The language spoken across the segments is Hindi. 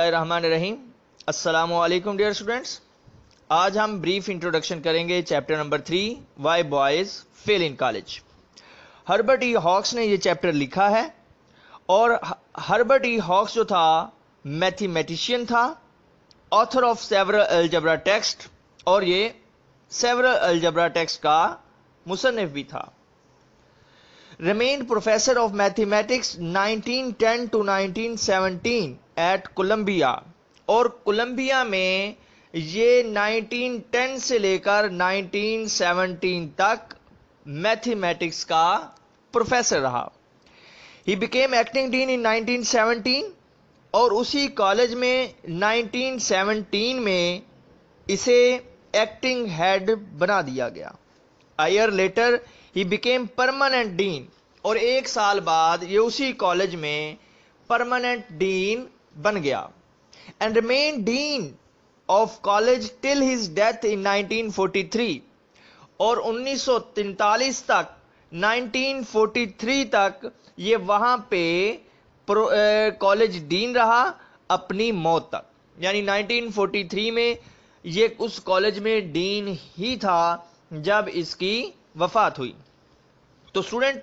रहीम अस्सलाम वालेकुम डियर स्टूडेंट्स आज हम ब्रीफ इंट्रोडक्शन करेंगे chapter number three why boys fail in college Herbert E hawks ने ये चैप्टर लिखा है और हर्बर्ट ई हॉक्स जो था मैथमेटिशियन था author of several algebra text और ये सेवरल अल्जबरा टेक्स्ट का मुसनफ भी था remained professor of mathematics 1910 to 1917 at Columbia और कोलंबिया में ये 1910 से लेकर 1917 तक मैथमेटिक्स का प्रोफेसर रहा he became acting dean in 1917 और उसी कॉलेज में 1917 में इसे एक्टिंग हेड बना दिया गया a year later he became permanent dean और एक साल बाद ये उसी कॉलेज में परमानेंट डीन बन गया and remain dean of college till his death in 1943 और 1943 तक 1943 तक ये वहां पे कॉलेज डीन रहा अपनी मौत तक यानी 1943 में ये उस कॉलेज में डीन ही था जब इसकी वफात हुई तो स्टूडेंट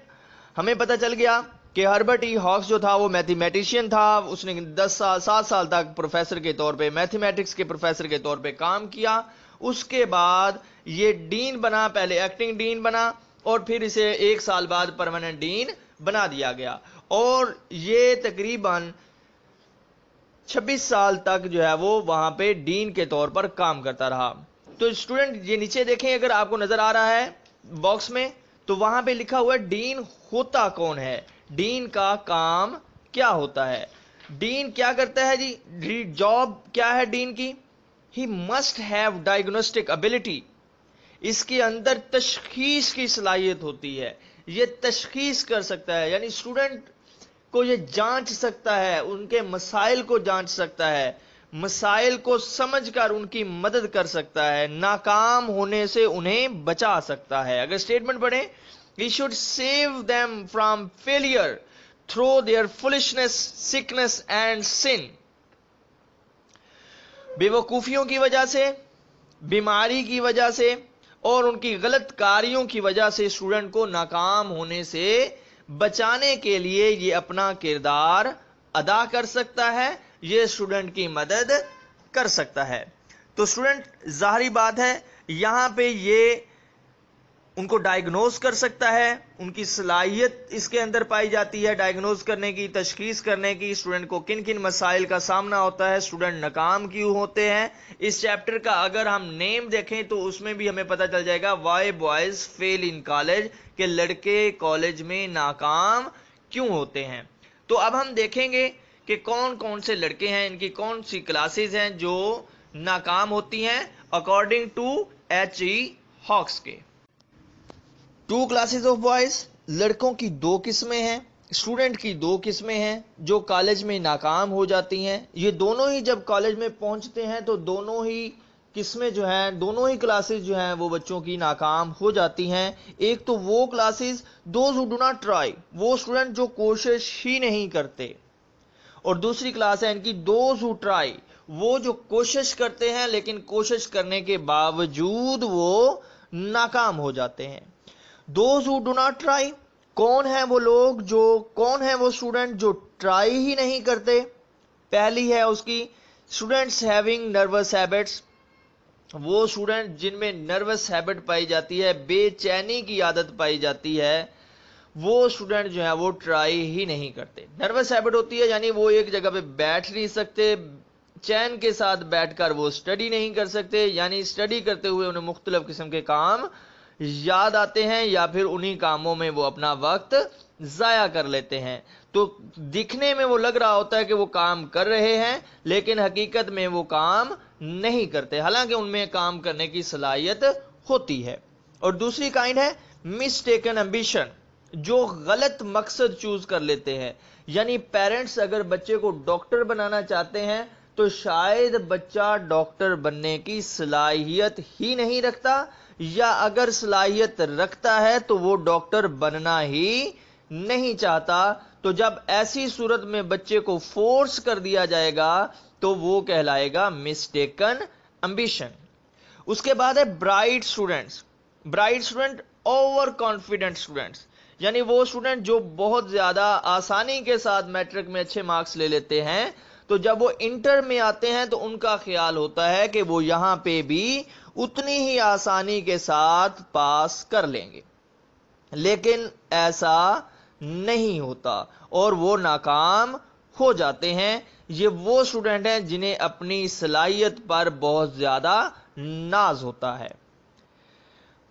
हमें पता चल गया कि हर्बर्ट ई हॉक्स जो था वो मैथमेटिशियन था उसने 10 साल सात साल तक प्रोफेसर के तौर पे मैथमेटिक्स के प्रोफेसर के तौर पे काम किया उसके बाद ये डीन बना पहले एक्टिंग डीन बना और फिर इसे एक साल बाद परमानेंट डीन बना दिया गया और ये तकरीबन 26 साल तक जो है वो वहां पे डीन के तौर पर काम करता रहा तो स्टूडेंट ये नीचे देखें अगर आपको नजर आ रहा है बॉक्स में तो वहां पे लिखा हुआ है डीन होता कौन है डीन का काम क्या होता है डीन क्या करता है जी जॉब क्या है डीन की he must have diagnostic ability इसके अंदर तशखीस की सलाहियत होती है ये तशखीस कर सकता है यानी स्टूडेंट को ये जांच सकता है उनके मसाइल को जांच सकता है मसाइल को समझकर उनकी मदद कर सकता है नाकाम होने से उन्हें बचा सकता है अगर स्टेटमेंट पढ़े we should save them from failure through their foolishness sickness and sin बेवकूफियों की वजह से बीमारी की वजह से और उनकी गलत कार्यों की वजह से स्टूडेंट को नाकाम होने से बचाने के लिए ये अपना किरदार अदा कर सकता है ये स्टूडेंट की मदद कर सकता है तो स्टूडेंट जाहरी बात है यहां पे ये उनको डायग्नोज कर सकता है उनकी सलाहियत इसके अंदर पाई जाती है डायग्नोज करने की तशखीस करने की स्टूडेंट को किन किन मसाइल का सामना होता है स्टूडेंट नाकाम क्यों होते हैं इस चैप्टर का अगर हम नेम देखें तो उसमें भी हमें पता चल जाएगा why boys fail in college के लड़के कॉलेज में नाकाम क्यों होते हैं तो अब हम देखेंगे कि कौन कौन से लड़के हैं इनकी कौन सी क्लासेस हैं जो नाकाम होती हैं according to H E Hawkes के टू क्लासेस ऑफ बॉयज लड़कों की दो किस्में हैं स्टूडेंट की दो किस्में हैं जो कॉलेज में नाकाम हो जाती हैं ये दोनों ही जब कॉलेज में पहुंचते हैं तो दोनों ही किस्में जो हैं दोनों ही क्लासेस जो हैं वो बच्चों की नाकाम हो जाती हैं एक तो वो classes those who do not try वो स्टूडेंट जो कोशिश ही नहीं करते और दूसरी क्लास है इनकी दो ट्राई वो जो कोशिश करते हैं लेकिन कोशिश करने के बावजूद वो नाकाम हो जाते हैं दो डू नॉट ट्राई कौन है वो लोग जो कौन है वो स्टूडेंट जो ट्राई ही नहीं करते पहली है उसकी स्टूडेंट्स हैविंग नर्वस हैबिट्स वो स्टूडेंट जिनमें नर्वस हैबिट पाई जाती है बेचैनी की आदत पाई जाती है वो स्टूडेंट जो है वो ट्राई ही नहीं करते नर्वस हैबिट होती है यानी वो एक जगह पे बैठ नहीं सकते चैन के साथ बैठकर वो स्टडी नहीं कर सकते यानी स्टडी करते हुए उन्हें मुख्तलिफ किस्म के काम याद आते हैं या फिर उन्हीं कामों में वो अपना वक्त ज़ाया कर लेते हैं तो दिखने में वो लग रहा होता है कि वो काम कर रहे हैं लेकिन हकीकत में वो काम नहीं करते हालांकि उनमें काम करने की सलाहियत होती है और दूसरी काइंड है मिसटेकन एम्बिशन जो गलत मकसद चूज कर लेते हैं यानी पेरेंट्स अगर बच्चे को डॉक्टर बनाना चाहते हैं तो शायद बच्चा डॉक्टर बनने की सलाहियत ही नहीं रखता या अगर सलाहियत रखता है तो वो डॉक्टर बनना ही नहीं चाहता तो जब ऐसी सूरत में बच्चे को फोर्स कर दिया जाएगा तो वो कहलाएगा मिस्टेकन एम्बिशन उसके बाद है bright students bright student over confident students यानी वो स्टूडेंट जो बहुत ज़्यादा आसानी के साथ मैट्रिक में अच्छे मार्क्स ले लेते हैं तो जब वो इंटर में आते हैं तो उनका ख्याल होता है कि वो यहां पे भी उतनी ही आसानी के साथ पास कर लेंगे लेकिन ऐसा नहीं होता और वो नाकाम हो जाते हैं ये वो स्टूडेंट हैं जिन्हें अपनी सलाहियत पर बहुत ज़्यादा नाज होता है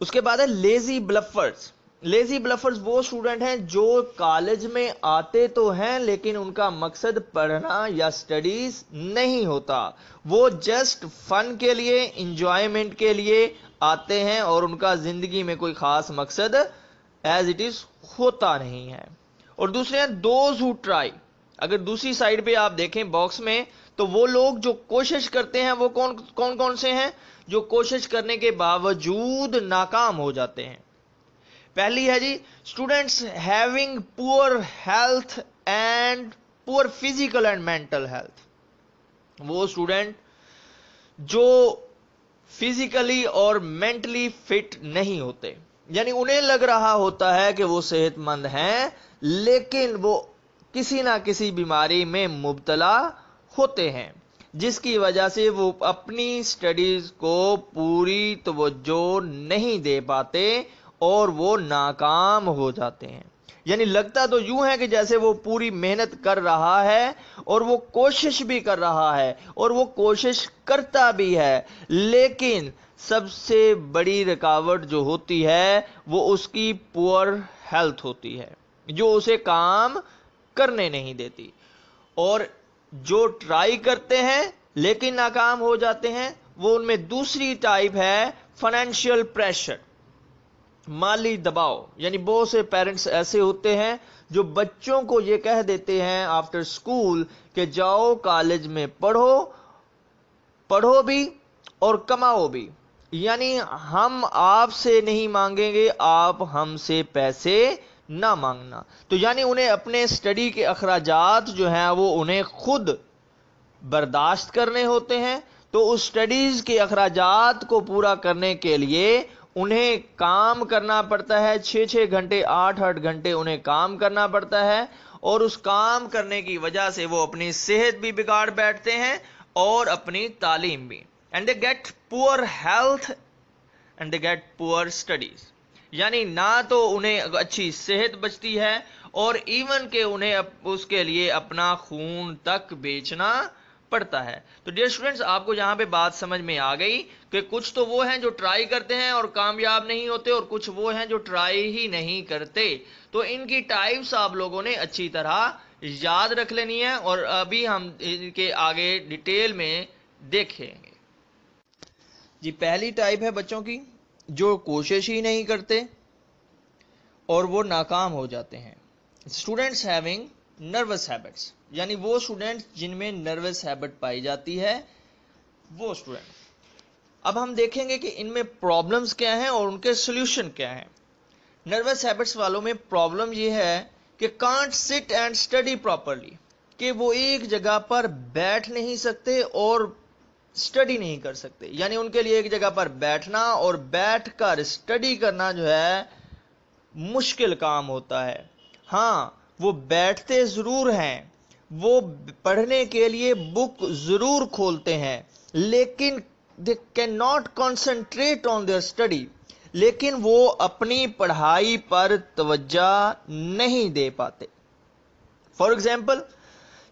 उसके बाद है लेजी ब्लफर्स लेजी ब्लफर्स वो स्टूडेंट हैं जो कॉलेज में आते तो हैं लेकिन उनका मकसद पढ़ना या स्टडीज नहीं होता वो जस्ट फन के लिए इंजॉयमेंट के लिए आते हैं और उनका जिंदगी में कोई खास मकसद एज इट इज होता नहीं है और दूसरे हैं दोज हु ट्राई अगर दूसरी साइड पे आप देखें बॉक्स में तो वो लोग जो कोशिश करते हैं वो कौन कौन कौन से हैं जो कोशिश करने के बावजूद नाकाम हो जाते हैं पहली है जी students having poor health and poor physical and mental health वो स्टूडेंट जो फिजिकली और मेंटली फिट नहीं होते यानी उन्हें लग रहा होता है कि वो सेहतमंद हैं लेकिन वो किसी ना किसी बीमारी में मुबतला होते हैं जिसकी वजह से वो अपनी स्टडीज को पूरी तवज्जो नहीं दे पाते और वो नाकाम हो जाते हैं यानी लगता तो यूं है कि जैसे वो पूरी मेहनत कर रहा है और वो कोशिश भी कर रहा है और वो कोशिश करता भी है लेकिन सबसे बड़ी रुकावट जो होती है वो उसकी पुअर हेल्थ होती है जो उसे काम करने नहीं देती और जो ट्राई करते हैं लेकिन नाकाम हो जाते हैं वो उनमें दूसरी टाइप है फाइनेंशियल प्रेशर माली दबाव यानी बहुत से पेरेंट्स ऐसे होते हैं जो बच्चों को ये कह देते हैं आफ्टर स्कूल कि जाओ कॉलेज में पढ़ो पढ़ो भी और कमाओ भी यानी हम आपसे नहीं मांगेंगे आप हमसे पैसे ना मांगना तो यानी उन्हें अपने स्टडी के अखराज जो हैं वो उन्हें खुद बर्दाश्त करने होते हैं तो उस स्टडीज के अखराज को पूरा करने के लिए उन्हें काम करना पड़ता है छः छः घंटे आठ आठ घंटे उन्हें काम करना पड़ता है और उस काम करने की वजह से वो अपनी सेहत भी बिगाड़ बैठते हैं और अपनी तालीम भी and they get poor health and they get poor studies यानी ना तो उन्हें अच्छी सेहत बचती है और इवन के उन्हें उसके लिए अपना खून तक बेचना पड़ता है तो डियर स्टूडेंट्स आपको यहाँ पे बात समझ में आ गई कि कुछ तो वो हैं जो ट्राई करते हैं और कामयाब नहीं होते और कुछ वो हैं जो ट्राई ही नहीं करते तो इनकी टाइप्स आप लोगों ने अच्छी तरह याद रख लेनी है और अभी हम इनके आगे डिटेल में देखेंगे जी पहली टाइप है बच्चों की जो कोशिश ही नहीं करते और वो नाकाम हो जाते हैं स्टूडेंट्स हैविंग नर्वस हैबिट्स यानी वो स्टूडेंट जिनमें नर्वस हैबिट पाई जाती है वो स्टूडेंट अब हम देखेंगे कि इनमें प्रॉब्लम्स क्या हैं और उनके सोल्यूशन क्या हैं नर्वस हैबिट्स वालों में प्रॉब्लम ये है कि can't sit and study properly कि वो एक जगह पर बैठ नहीं सकते और स्टडी नहीं कर सकते यानी उनके लिए एक जगह पर बैठना और बैठ कर स्टडी करना जो है मुश्किल काम होता है हाँ वो बैठते ज़रूर हैं वो पढ़ने के लिए बुक ज़रूर खोलते हैं लेकिन they can not concentrate on their study लेकिन वो अपनी पढ़ाई पर तवज्जा नहीं दे पाते फॉर एग्जाम्पल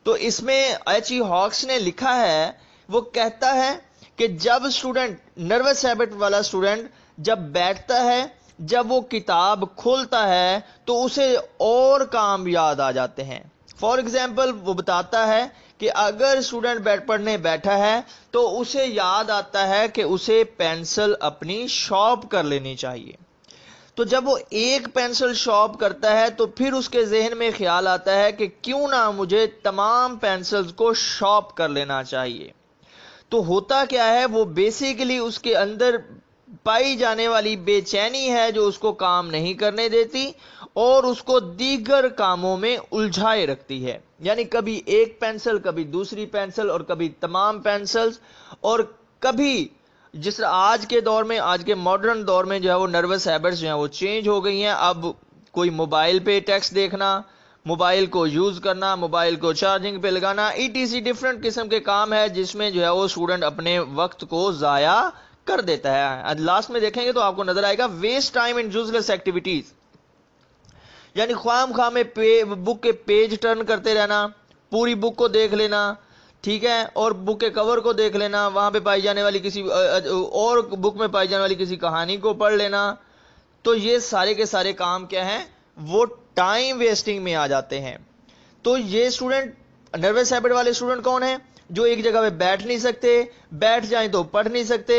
तो इसमें एच ई हॉक्स ने लिखा है वो कहता है कि जब स्टूडेंट नर्वस हैबिट वाला स्टूडेंट जब बैठता है जब वो किताब खोलता है तो उसे और काम याद आ जाते हैं फॉर एग्ज़ाम्पल वो बताता है कि अगर स्टूडेंट बैठ पढ़ने बैठा है तो उसे याद आता है कि उसे पेंसिल अपनी शॉप कर लेनी चाहिए तो जब वो एक पेंसिल शॉप करता है तो फिर उसके जहन में ख्याल आता है कि क्यों ना मुझे तमाम पेंसिल्स को शॉप कर लेना चाहिए तो होता क्या है वो बेसिकली उसके अंदर पाई जाने वाली बेचैनी है जो उसको काम नहीं करने देती और उसको दीगर कामों में उलझाए रखती है यानी कभी एक पेंसिल कभी दूसरी पेंसिल और कभी तमाम पेंसिल्स और कभी जिस आज के दौर में आज के मॉडर्न दौर में जो है वो नर्वस हैबिट्स जो है वो चेंज हो गई हैं अब कोई मोबाइल पे टेक्स्ट देखना मोबाइल को यूज करना मोबाइल को चार्जिंग पे लगाना ई डिफरेंट किस्म के काम है जिसमें जो है वो स्टूडेंट अपने वक्त को ज़ाया कर देता है लास्ट में देखेंगे तो आपको नजर आएगा waste time and useless activities यानी ख्वाम खाम में पे, बुक के पेज टर्न करते रहना पूरी बुक को देख लेना ठीक है और बुक के कवर को देख लेना वहां पे पाई जाने वाली किसी और बुक में पाई जाने वाली किसी कहानी को पढ़ लेना तो ये सारे के सारे काम क्या हैं वो टाइम वेस्टिंग में आ जाते हैं तो ये स्टूडेंट नर्वस हैबिट वाले स्टूडेंट कौन है जो एक जगह पे बैठ नहीं सकते बैठ जाए तो पढ़ नहीं सकते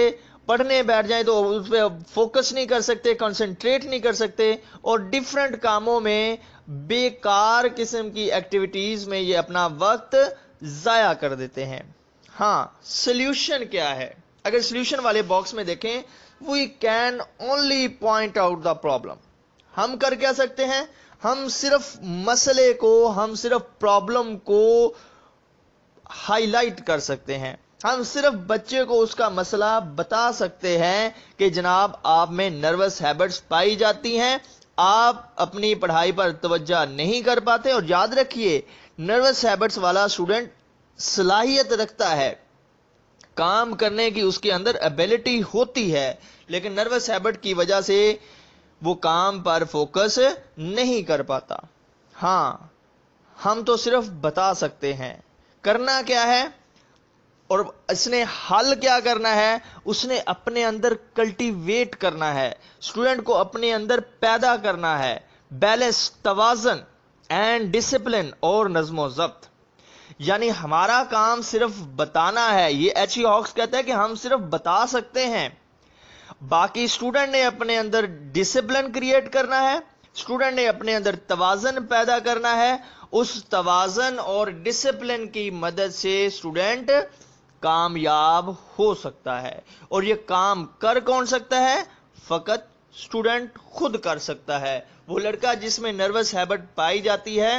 पढ़ने बैठ जाए तो उस पर फोकस नहीं कर सकते कंसंट्रेट नहीं कर सकते और डिफरेंट कामों में बेकार किस्म की एक्टिविटीज में ये अपना वक्त ज़ाया कर देते हैं हाँ सोल्यूशन क्या है अगर सोल्यूशन वाले बॉक्स में देखें we can only point out the problem हम कर क्या सकते हैं हम सिर्फ मसले को हम सिर्फ प्रॉब्लम को हाईलाइट कर सकते हैं हम सिर्फ बच्चे को उसका मसला बता सकते हैं कि जनाब आप में नर्वस हैबिट्स पाई जाती हैं आप अपनी पढ़ाई पर तवज्जा नहीं कर पाते और याद रखिए नर्वस हैबिट्स वाला स्टूडेंट सलाहियत रखता है काम करने की उसके अंदर एबिलिटी होती है लेकिन नर्वस हैबिट की वजह से वो काम पर फोकस नहीं कर पाता हाँ हम तो सिर्फ बता सकते हैं करना क्या है और इसने हल क्या करना है उसने अपने अंदर कल्टीवेट करना है स्टूडेंट को अपने अंदर पैदा करना है बैलेंस तोजन एंड डिसिप्लिन और नज्मो जब्त यानी हमारा काम सिर्फ बताना है ये एच ई हॉक्स कहता है कि हम सिर्फ बता सकते हैं बाकी स्टूडेंट ने अपने अंदर डिसिप्लिन क्रिएट करना है स्टूडेंट ने अपने अंदर तोजन पैदा करना है उस तवाजन और डिसिप्लिन की मदद से स्टूडेंट कामयाब हो सकता है और ये काम कर कौन सकता है फकत स्टूडेंट खुद कर सकता है वो लड़का जिसमें नर्वस हैबिट पाई जाती है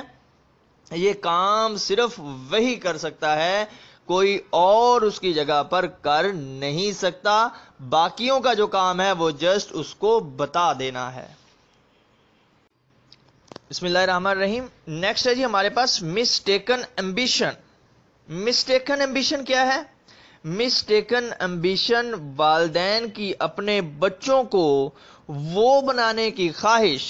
ये काम सिर्फ वही कर सकता है कोई और उसकी जगह पर कर नहीं सकता बाकियों का जो काम है वो जस्ट उसको बता देना है रहीम नेक्स्ट है जी हमारे पास मिस्टेकन एम्बिशन मिस्टेकन एम्बिशन क्या है टेकन एम्बिशन वालदेन की अपने बच्चों को वो बनाने की ख्वाहिश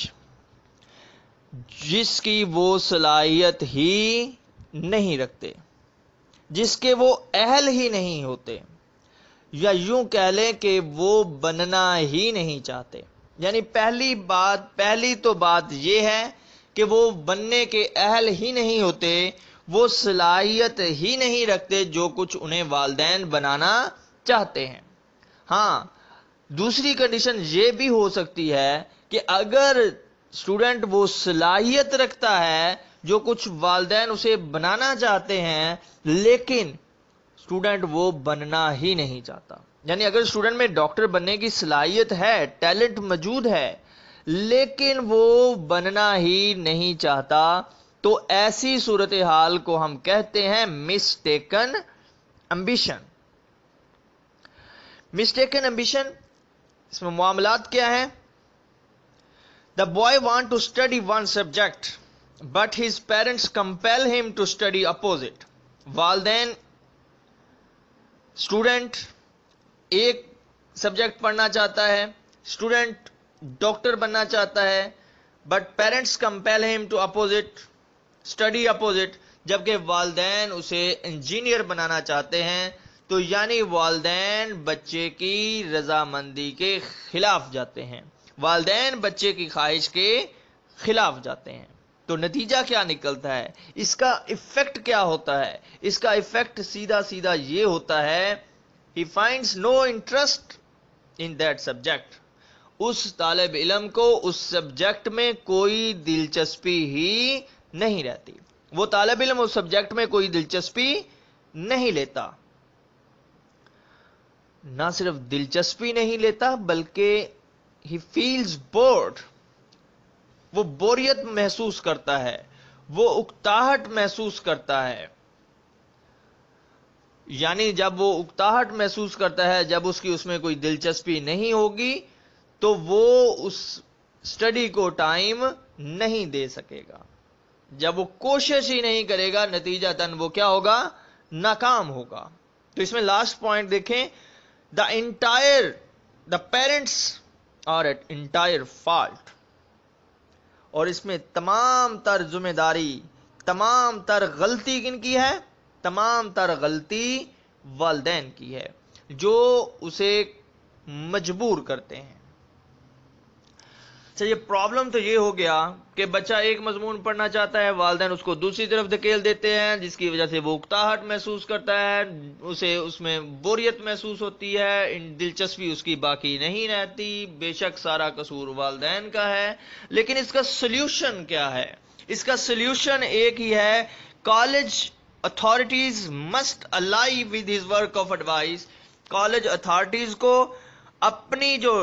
जिसकी वो सलाहियत ही नहीं रखते जिसके वो अहल ही नहीं होते या यूं कह लें कि वो बनना ही नहीं चाहते यानी पहली बात पहली तो बात यह है कि वो बनने के अहल ही नहीं होते वो सलाहियत ही नहीं रखते जो कुछ उन्हें वालदेन बनाना चाहते हैं हाँ दूसरी कंडीशन ये भी हो सकती है कि अगर स्टूडेंट वो सलाहियत रखता है जो कुछ वालदेन उसे बनाना चाहते हैं लेकिन स्टूडेंट वो बनना ही नहीं चाहता यानी अगर स्टूडेंट में डॉक्टर बनने की सलाहियत है टैलेंट मौजूद है लेकिन वो बनना ही नहीं चाहता तो ऐसी सूरत हाल को हम कहते हैं मिस्टेकन एम्बिशन मिस्टेकन एम्बिशन इसमें मामलात क्या है the boy want to study one subject but his parents compel him to study opposite वाले स्टूडेंट एक सब्जेक्ट पढ़ना चाहता है स्टूडेंट डॉक्टर बनना चाहता है but parents compel him to opposite study opposite जबकि वालदेन उसे इंजीनियर बनाना चाहते हैं तो यानी वालदेन बच्चे की रजामंदी के खिलाफ जाते हैं वालदेन बच्चे की ख्वाहिश के खिलाफ जाते हैं तो नतीजा क्या निकलता है इसका इफेक्ट क्या होता है इसका इफेक्ट सीधा सीधा ये होता है he finds no interest in that subject उस तालब इलम को उस सब्जेक्ट में कोई दिलचस्पी ही नहीं रहती वो तालब इलम उस सब्जेक्ट में कोई दिलचस्पी नहीं लेता ना सिर्फ दिलचस्पी नहीं लेता बल्कि ही फील्स बोर्ड वो बोरियत महसूस करता है वो उकताहट महसूस करता है यानी जब वो उकताहट महसूस करता है जब उसकी उसमें कोई दिलचस्पी नहीं होगी तो वो उस स्टडी को टाइम नहीं दे सकेगा जब वो कोशिश ही नहीं करेगा नतीजा तन वो क्या होगा नाकाम होगा तो इसमें लास्ट पॉइंट देखें the entire the parents are at entire fault और इसमें तमाम तर जिम्मेदारी तमाम तर गलती किन की है तमाम तर गलती वालदेन की है जो उसे मजबूर करते हैं अच्छा ये प्रॉब्लम तो ये हो गया कि बच्चा एक मजमून पढ़ना चाहता है वालदेन उसको दूसरी तरफ धकेल देते हैं जिसकी वजह से वो उकताहट महसूस करता है उसे उसमें बोरियत महसूस होती है दिलचस्पी उसकी बाकी नहीं रहती बेशक सारा कसूर वालदेन का है लेकिन इसका सोल्यूशन क्या है इसका सोल्यूशन एक ही है college authorities must ally with his work of advice college authorities को अपनी जो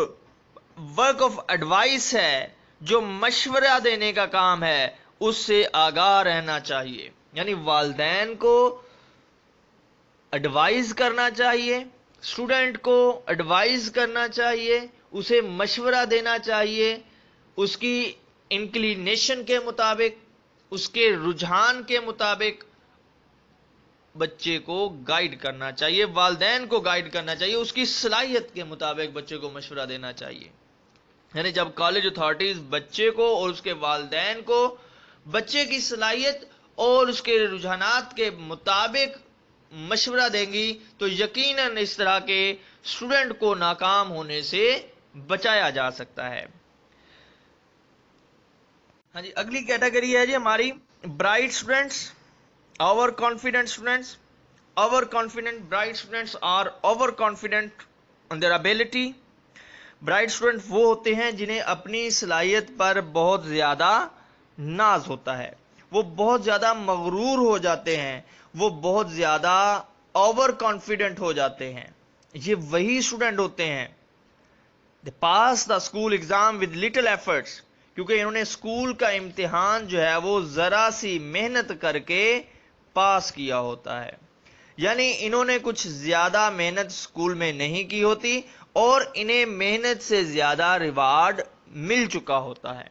वर्क ऑफ एडवाइस है जो मशवरा देने का काम है उससे आगाह रहना चाहिए यानी वालदेन को एडवाइज करना चाहिए स्टूडेंट को एडवाइज करना चाहिए उसे मशवरा देना चाहिए उसकी इंक्लिनेशन के मुताबिक उसके रुझान के मुताबिक बच्चे को गाइड करना चाहिए वालदेन को गाइड करना चाहिए उसकी सलाहियत के मुताबिक बच्चे को मशवरा देना चाहिए यानी जब कॉलेज अथॉरिटीज बच्चे को और उसके वालदेन को बच्चे की सलाहियत और उसके रुझान के मुताबिक मशवरा देंगी तो यकीनन इस तरह के स्टूडेंट को नाकाम होने से बचाया जा सकता है हाँ जी अगली कैटेगरी है जी हमारी bright students over confident students over confident bright students are over confident on their ability bright student वो होते हैं जिन्हें अपनी सलाहियत पर बहुत ज़्यादा नाज होता है वो बहुत ज़्यादा मगरूर हो जाते हैं वो बहुत ज़्यादा ओवर कॉन्फिडेंट हो जाते हैं ये वही स्टूडेंट होते हैं they pass the school exam with little efforts क्योंकि इन्होंने स्कूल का इम्तिहान जो है वो ज़रा सी मेहनत करके पास किया होता है यानी इन्होंने कुछ ज़्यादा मेहनत स्कूल में नहीं की होती और इन्हें मेहनत से ज़्यादा रिवार्ड मिल चुका होता है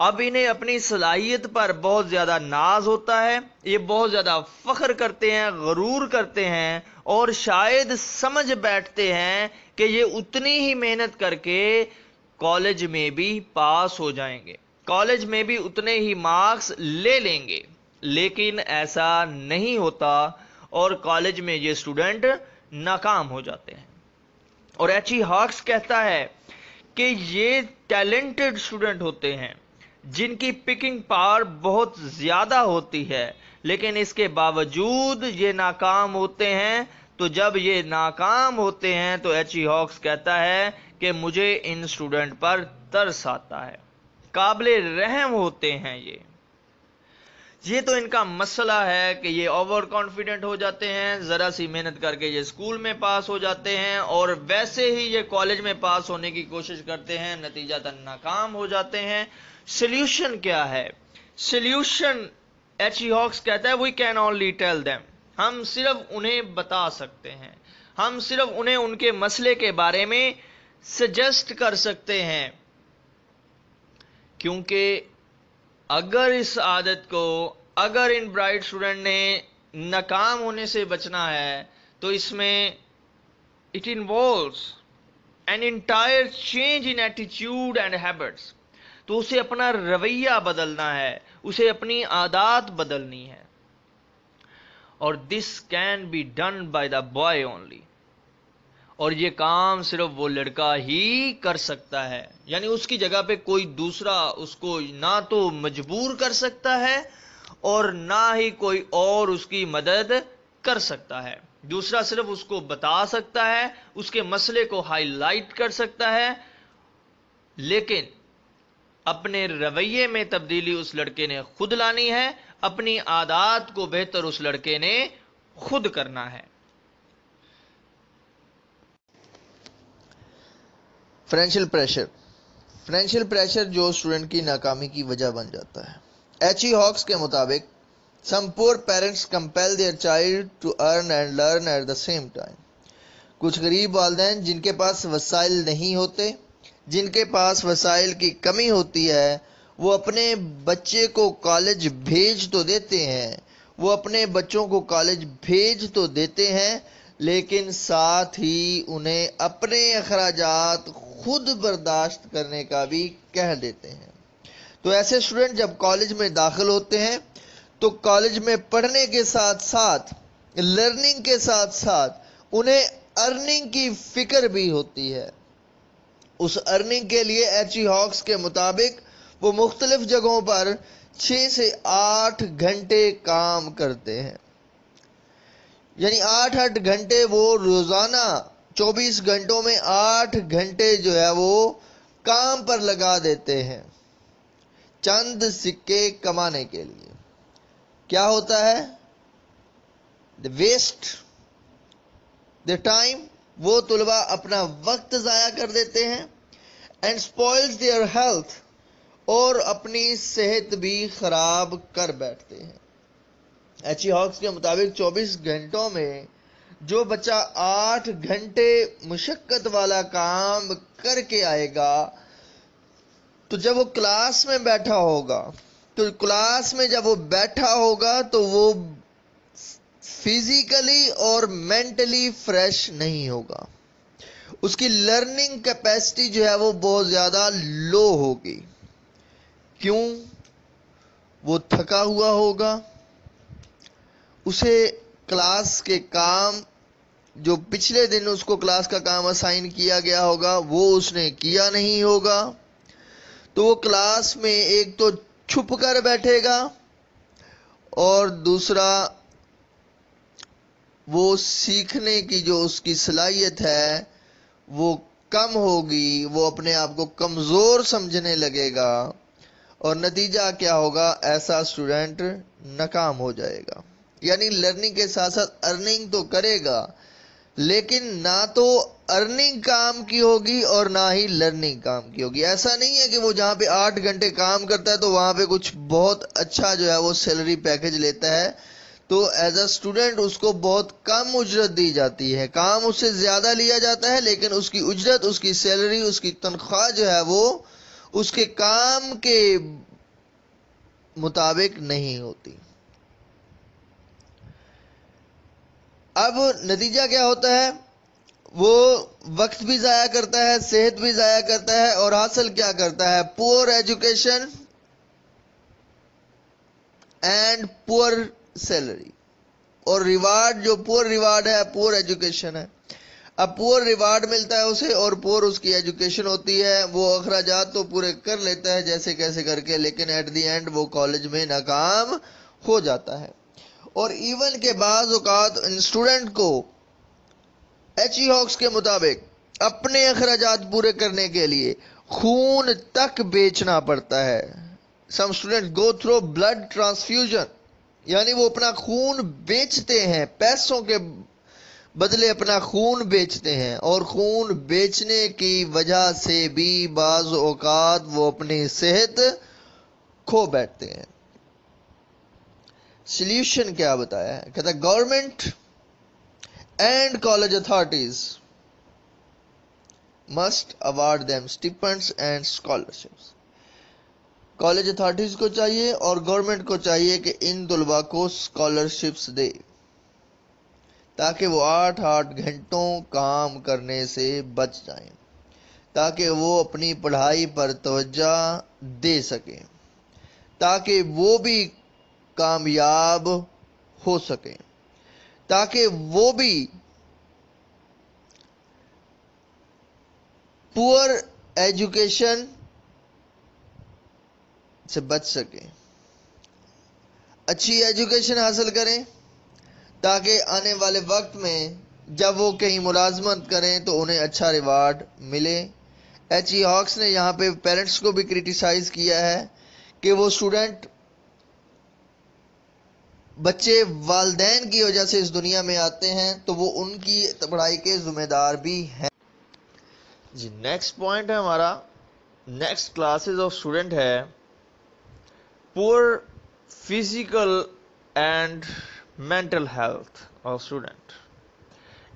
अब इन्हें अपनी सलाहियत पर बहुत ज़्यादा नाज होता है ये बहुत ज़्यादा फ़ख्र करते हैं गरूर करते हैं और शायद समझ बैठते हैं कि ये उतनी ही मेहनत करके कॉलेज में भी पास हो जाएंगे कॉलेज में भी उतने ही मार्क्स ले लेंगे लेकिन ऐसा नहीं होता और कॉलेज में ये स्टूडेंट नाकाम हो जाते हैं और एच ई हॉक्स कहता है कि ये टैलेंटेड स्टूडेंट होते हैं जिनकी पिकिंग पावर बहुत ज़्यादा होती है लेकिन इसके बावजूद ये नाकाम होते हैं तो जब ये नाकाम होते हैं तो एच ई हॉक्स कहता है कि मुझे इन स्टूडेंट पर तरस आता है काबिल रहम होते हैं ये ये तो इनका मसला है कि ये ओवर कॉन्फिडेंट हो जाते हैं ज़रा सी मेहनत करके ये स्कूल में पास हो जाते हैं और वैसे ही ये कॉलेज में पास होने की कोशिश करते हैं नतीजा नाकाम हो जाते हैं सोल्यूशन क्या है सोल्यूशन एच हॉक्स कहता है we can only tell them हम सिर्फ उन्हें बता सकते हैं हम सिर्फ उन्हें उनके मसले के बारे में सजेस्ट कर सकते हैं क्योंकि अगर इस आदत को अगर इन ब्राइट स्टूडेंट ने नाकाम होने से बचना है तो इसमें it involve an entire change in attitude and habits तो उसे अपना रवैया बदलना है उसे अपनी आदत बदलनी है और this can be done by the boy only और ये काम सिर्फ वो लड़का ही कर सकता है यानी उसकी जगह पे कोई दूसरा उसको ना तो मजबूर कर सकता है और ना ही कोई और उसकी मदद कर सकता है दूसरा सिर्फ उसको बता सकता है उसके मसले को हाईलाइट कर सकता है लेकिन अपने रवैये में तब्दीली उस लड़के ने खुद लानी है अपनी आदात को बेहतर उस लड़के ने खुद करना है फाइनेंशियल प्रेशर फाइनेंशियल प्रेशर जो स्टूडेंट की नाकामी की वजह बन जाता है एच ई हॉक्स के मुताबिक some poor parents compel their child to earn and learn at the same time कुछ गरीब वालदेन जिनके पास वसाइल नहीं होते जिनके पास वसाइल की कमी होती है वो अपने बच्चे को कॉलेज भेज तो देते हैं वो अपने बच्चों को कॉलेज भेज तो देते हैं लेकिन साथ ही उन्हें अपने अखराज खुद बर्दाश्त करने का भी कह देते हैं तो ऐसे स्टूडेंट जब कॉलेज में दाखिल होते हैं तो कॉलेज में पढ़ने के साथ साथ लर्निंग के साथ साथ उन्हें अर्निंग की फिक्र भी होती है उस अर्निंग के लिए ई हॉक्स के मुताबिक वो मुख्तलिफ जगहों पर छः से आठ घंटे काम करते हैं यानी आठ आठ घंटे वो रोज़ाना चौबीस घंटों में आठ घंटे जो है वो काम पर लगा देते हैं चंद सिक्के कमाने के लिए क्या होता है द वेस्ट द टाइम वो तुलबा अपना वक्त ज़ाया कर देते हैं एंड स्पॉइल्स देयर हेल्थ और अपनी सेहत भी ख़राब कर बैठते हैं एच हॉक्स e के मुताबिक 24 घंटों में जो बच्चा आठ घंटे मुशक्क़त वाला काम करके आएगा तो जब वो क्लास में बैठा होगा तो क्लास में जब वो बैठा होगा तो वो फिजिकली और मेंटली फ्रेश नहीं होगा उसकी लर्निंग कैपेसिटी जो है वो बहुत ज़्यादा लो होगी क्यों वो थका हुआ होगा उसे क्लास के काम जो पिछले दिन उसको क्लास का काम असाइन किया गया होगा वो उसने किया नहीं होगा तो वो क्लास में एक तो छुप कर बैठेगा और दूसरा वो सीखने की जो उसकी सलाहियत है वो कम होगी वो अपने आप को कमज़ोर समझने लगेगा और नतीजा क्या होगा ऐसा स्टूडेंट नाकाम हो जाएगा यानी लर्निंग के साथ साथ अर्निंग तो करेगा लेकिन ना तो अर्निंग काम की होगी और ना ही लर्निंग काम की होगी ऐसा नहीं है कि वो जहाँ पे आठ घंटे काम करता है तो वहाँ पे कुछ बहुत अच्छा जो है वो सैलरी पैकेज लेता है तो एज अ स्टूडेंट उसको बहुत कम उजरत दी जाती है काम उससे ज़्यादा लिया जाता है लेकिन उसकी उजरत उसकी सैलरी उसकी तनख्वाह जो है वो उसके काम के मुताबिक नहीं होती अब नतीजा क्या होता है वो वक्त भी ज़ाया करता है सेहत भी ज़ाया करता है और हासिल क्या करता है poor education and poor salary और रिवार्ड जो पुअर रिवार्ड है पुअर एजुकेशन है अब पुअर रिवार्ड मिलता है उसे और पुअर उसकी एजुकेशन होती है वो अखराज तो पूरे कर लेता है जैसे कैसे करके लेकिन एट दी एंड वो कॉलेज में नाकाम हो जाता है और इवन के बाद बाज़ात स्टूडेंट को एच ई हॉक्स के मुताबिक अपने अखराज पूरे करने के लिए खून तक बेचना पड़ता है some student go through blood transfusion यानी वो अपना खून बेचते हैं पैसों के बदले अपना खून बेचते हैं और खून बेचने की वजह से भी बाज़ अवकात वो अपनी सेहत खो बैठते हैं सोल्यूशन क्या बताया कहता government and college authorities must award them stipends and scholarships college authorities को चाहिए और गवर्नमेंट को चाहिए कि इन तलबा को स्कॉलरशिप्स दे ताकि वो आठ आठ घंटों काम करने से बच जाएं ताकि वो अपनी पढ़ाई पर तोज्जा दे सकें ताकि वो भी कामयाब हो सकें ताकि वो भी पुअर एजुकेशन से बच सकें अच्छी एजुकेशन हासिल करें ताकि आने वाले वक्त में जब वो कहीं मुलाजमत करें तो उन्हें अच्छा रिवार्ड मिले एच ई हॉक्स ने यहाँ पे पेरेंट्स को भी क्रिटिसाइज़ किया है कि वो स्टूडेंट बच्चे वालदेन की वजह से इस दुनिया में आते हैं तो वो उनकी पढ़ाई के जुम्मेदार भी हैं जी नेक्स्ट पॉइंट है हमारा नेक्स्ट क्लासेस ऑफ स्टूडेंट है poor physical and mental health of student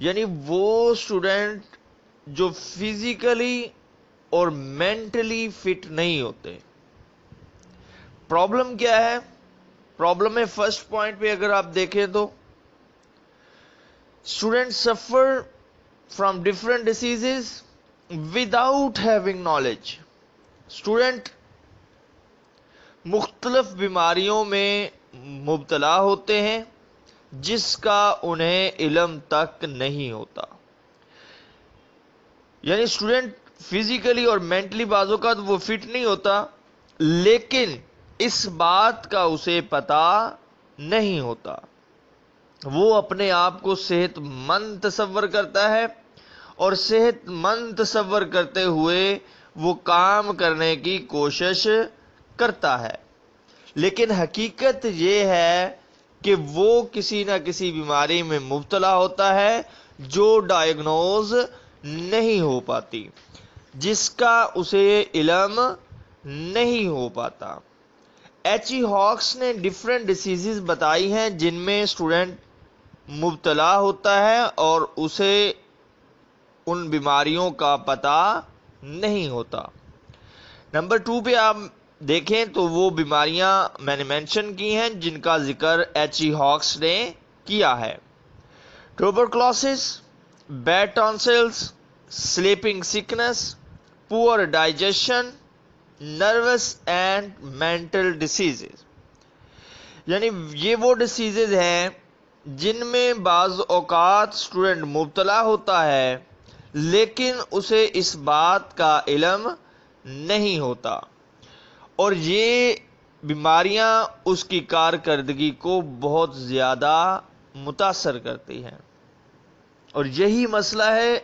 यानी वो स्टूडेंट जो फिजिकली और मेंटली फिट नहीं होते प्रॉब्लम क्या है प्रॉब्लम में फर्स्ट पॉइंट पे अगर आप देखें तो student suffer from different diseases without having knowledge student मुख्तलफ बीमारियों में मुबतला होते हैं जिसका उन्हें इलम तक नहीं होता यानी स्टूडेंट फिजिकली और मेंटली बाजों का तो वो फिट नहीं होता लेकिन इस बात का उसे पता नहीं होता वो अपने आप को सेहतमंद तस्वर करता है और सेहतमंद तस्वर करते हुए वो काम करने की कोशिश करता है लेकिन हकीकत ये है कि वो किसी ना किसी बीमारी में मुबतला होता है जो डायग्नोज नहीं हो पाती जिसका उसे इलम नहीं हो पाता एच ई हॉक्स ने डिफरेंट डिसीज़ बताई हैं जिनमें स्टूडेंट मुबतला होता है और उसे उन बीमारियों का पता नहीं होता नंबर टू पे आप देखें तो वो बीमारियां मैंने मेंशन की हैं जिनका जिक्र एच ई हॉक्स ने किया है क्लॉसिस bad tonsils sleeping sickness poor digestion nervous and mental diseases यानी ये वो डिसीजेज हैं जिनमें बाज़ अवकात स्टूडेंट मुबतला होता है लेकिन उसे इस बात का इलम नहीं होता और ये बीमारियां उसकी कारकर्दगी को बहुत ज़्यादा मुतासर करती हैं और यही मसला है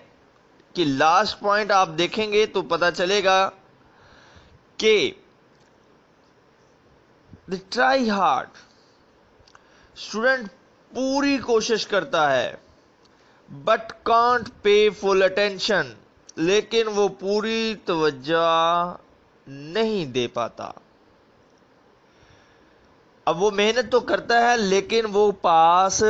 कि लास्ट पॉइंट आप देखेंगे तो पता चलेगा के द ट्राई hard. स्टूडेंट पूरी कोशिश करता है but can't pay full attention लेकिन वो पूरी तवज्जा नहीं दे पाता अब वो मेहनत तो करता है लेकिन वो पास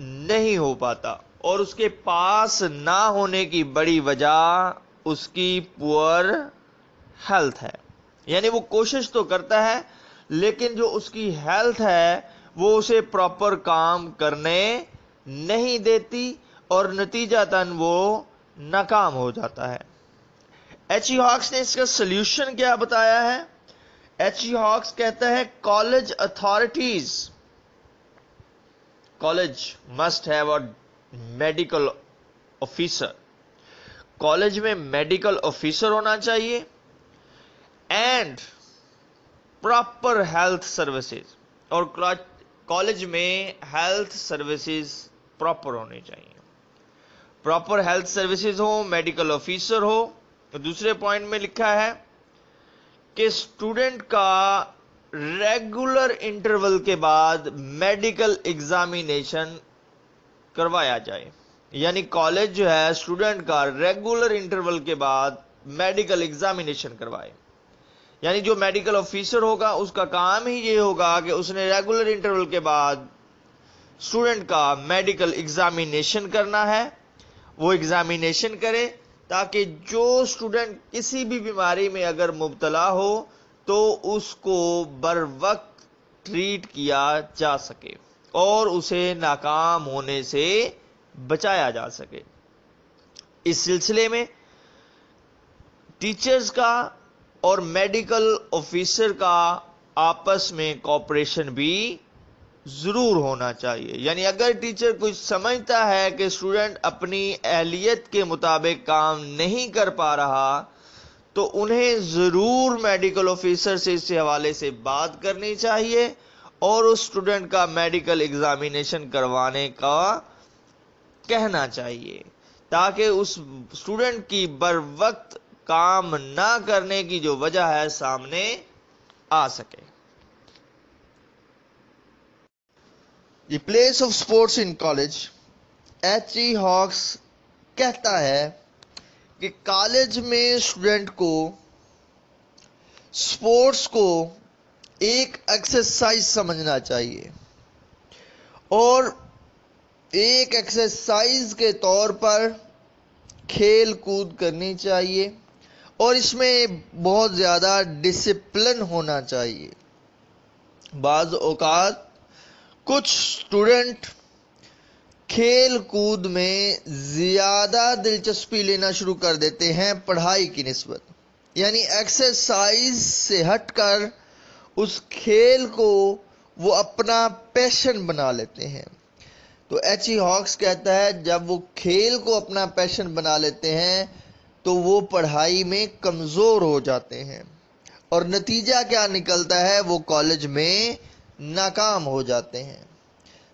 नहीं हो पाता और उसके पास ना होने की बड़ी वजह उसकी पुअर हेल्थ है यानी वो कोशिश तो करता है लेकिन जो उसकी हेल्थ है वो उसे प्रॉपर काम करने नहीं देती और नतीजातन वो नाकाम हो जाता है एच ई हॉक्स ने इसका सोल्यूशन क्या बताया है एच ई हॉक्स कहता है college authorities college must have a medical officer college में मेडिकल ऑफिसर होना चाहिए एंड प्रॉपर हेल्थ सर्विसेज और कॉलेज में हेल्थ सर्विसेज प्रॉपर होने चाहिए प्रॉपर हेल्थ सर्विसेज हो मेडिकल ऑफिसर हो तो दूसरे पॉइंट में लिखा है कि स्टूडेंट का रेगुलर इंटरवल के बाद मेडिकल एग्जामिनेशन करवाया जाए यानी कॉलेज जो है स्टूडेंट का रेगुलर इंटरवल के बाद मेडिकल एग्जामिनेशन करवाए यानी जो मेडिकल ऑफिसर होगा उसका काम ही ये होगा कि उसने रेगुलर इंटरवल के बाद स्टूडेंट का मेडिकल एग्जामिनेशन करना है वो एग्जामिनेशन करे ताकि जो स्टूडेंट किसी भी बीमारी में अगर मुबतला हो तो उसको बर वक्त ट्रीट किया जा सके और उसे नाकाम होने से बचाया जा सके इस सिलसिले में टीचर्स का और मेडिकल ऑफिसर का आपस में कॉपरेशन भी ज़रूर होना चाहिए यानी अगर टीचर कुछ समझता है कि स्टूडेंट अपनी अहलियत के मुताबिक काम नहीं कर पा रहा तो उन्हें ज़रूर मेडिकल ऑफिसर से इस हवाले से बात करनी चाहिए और उस स्टूडेंट का मेडिकल एग्ज़ामिनेशन करवाने का कहना चाहिए ताकि उस स्टूडेंट की बर वक्त काम ना करने की जो वजह है सामने आ सके the place of sports in college H E Hawkes कहता है कि कॉलेज में स्टूडेंट को स्पोर्ट्स को एक एक्सरसाइज समझना चाहिए और एक एक्सरसाइज के तौर पर खेल कूद करनी चाहिए और इसमें बहुत ज़्यादा डिसिप्लिन होना चाहिए बाज़ औकात कुछ स्टूडेंट खेल कूद में ज़्यादा दिलचस्पी लेना शुरू कर देते हैं पढ़ाई की नस्बत यानी एक्सरसाइज से हटकर उस खेल को वो अपना पैशन बना लेते हैं तो एच ई हॉक्स कहता है जब वो खेल को अपना पैशन बना लेते हैं तो वो पढ़ाई में कमज़ोर हो जाते हैं और नतीजा क्या निकलता है वो कॉलेज में नाकाम हो जाते हैं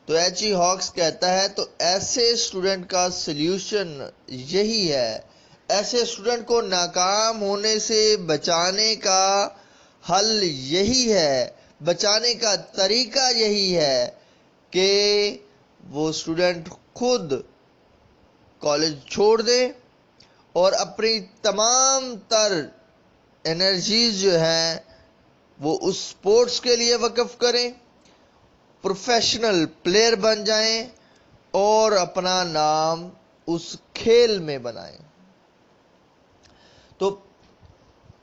तो एच ई हॉक्स कहता है तो ऐसे स्टूडेंट का सल्यूशन यही है ऐसे स्टूडेंट को नाकाम होने से बचाने का हल यही है बचाने का तरीका यही है कि वो स्टूडेंट खुद कॉलेज छोड़ दे और अपनी तमाम तर एनर्जीज जो हैं वो उस स्पोर्ट्स के लिए वक़फ़ करें प्रोफेशनल प्लेयर बन जाएं और अपना नाम उस खेल में बनाएं तो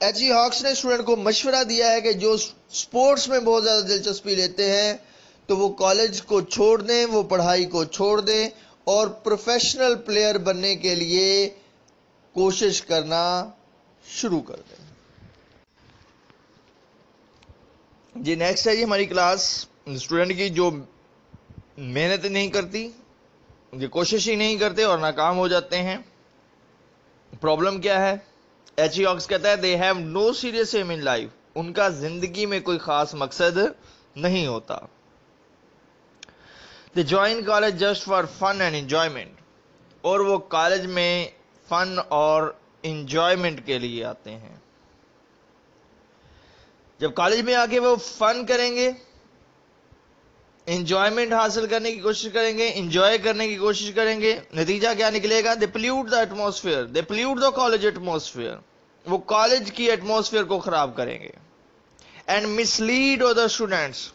एच ई हॉक्स ने स्टूडेंट को मशवरा दिया है कि जो स्पोर्ट्स में बहुत ज़्यादा दिलचस्पी लेते हैं तो वो कॉलेज को छोड़ दें वो पढ़ाई को छोड़ दें और प्रोफेशनल प्लेयर बनने के लिए कोशिश करना शुरू कर दें जी नेक्स्ट है जी हमारी क्लास स्टूडेंट की जो मेहनत नहीं करती ये कोशिश ही नहीं करते और नाकाम हो जाते हैं प्रॉब्लम क्या है एच ऑक्स e कहता है they have no serious aim in life उनका जिंदगी में कोई खास मकसद नहीं होता they join college just for fun and enjoyment और वो कॉलेज में फन और इंजॉयमेंट के लिए आते हैं जब कॉलेज में आके वो फन करेंगे इंजॉयमेंट हासिल करने की कोशिश करेंगे इंजॉय करने की कोशिश करेंगे नतीजा क्या निकलेगा they pollute the atmosphere they pollute the college atmosphere वो कॉलेज की एटमोसफियर को खराब करेंगे एंड मिसलीड द स्टूडेंट्स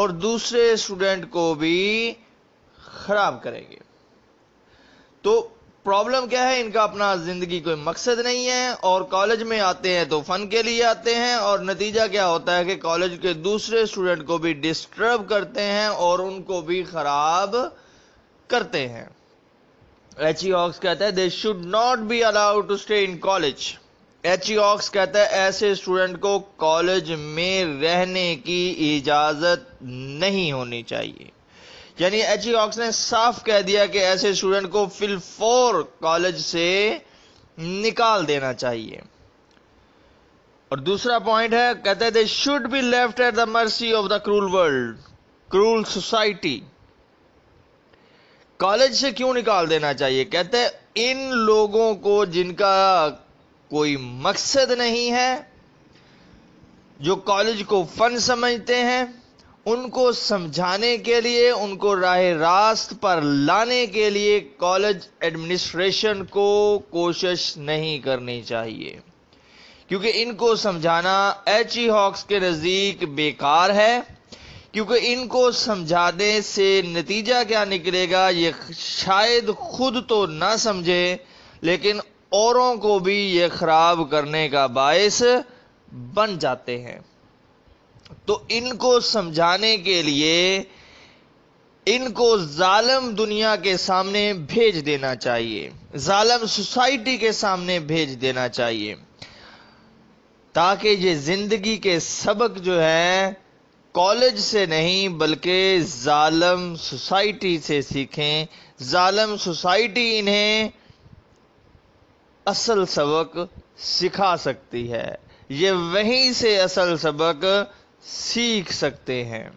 और दूसरे स्टूडेंट को भी खराब करेंगे तो प्रॉब्लम क्या है इनका अपना ज़िंदगी कोई मकसद नहीं है और कॉलेज में आते हैं तो फ़न के लिए आते हैं और नतीजा क्या होता है कि कॉलेज के दूसरे स्टूडेंट को भी डिस्टर्ब करते हैं और उनको भी ख़राब करते हैं एच ई ऑक्स कहता है they should not be allowed to stay in college H E Ox कहता है ऐसे स्टूडेंट को कॉलेज में रहने की इजाज़त नहीं होनी चाहिए यानी एच ई ऑक्स ने साफ कह दिया कि ऐसे स्टूडेंट को फिलफोर कॉलेज से निकाल देना चाहिए और दूसरा पॉइंट है कहते हैं they should be left at the mercy of the cruel world cruel society college से क्यों निकाल देना चाहिए कहते हैं इन लोगों को जिनका कोई मकसद नहीं है जो कॉलेज को फन समझते हैं उनको समझाने के लिए उनको राह रास्त पर लाने के लिए कॉलेज एडमिनिस्ट्रेशन को कोशिश नहीं करनी चाहिए क्योंकि इनको समझाना एच ई हॉक्स के नज़दीक बेकार है क्योंकि इनको समझाने से नतीजा क्या निकलेगा ये शायद खुद तो ना समझे लेकिन औरों को भी ये ख़राब करने का बायस बन जाते हैं तो इनको समझाने के लिए इनको जालम दुनिया के सामने भेज देना चाहिए जालम सोसाइटी के सामने भेज देना चाहिए ताकि ये जिंदगी के सबक जो हैं कॉलेज से नहीं बल्कि जालम सोसाइटी से सीखें जालम सोसाइटी इन्हें असल सबक सिखा सकती है ये वहीं से असल सबक सीख सकते हैं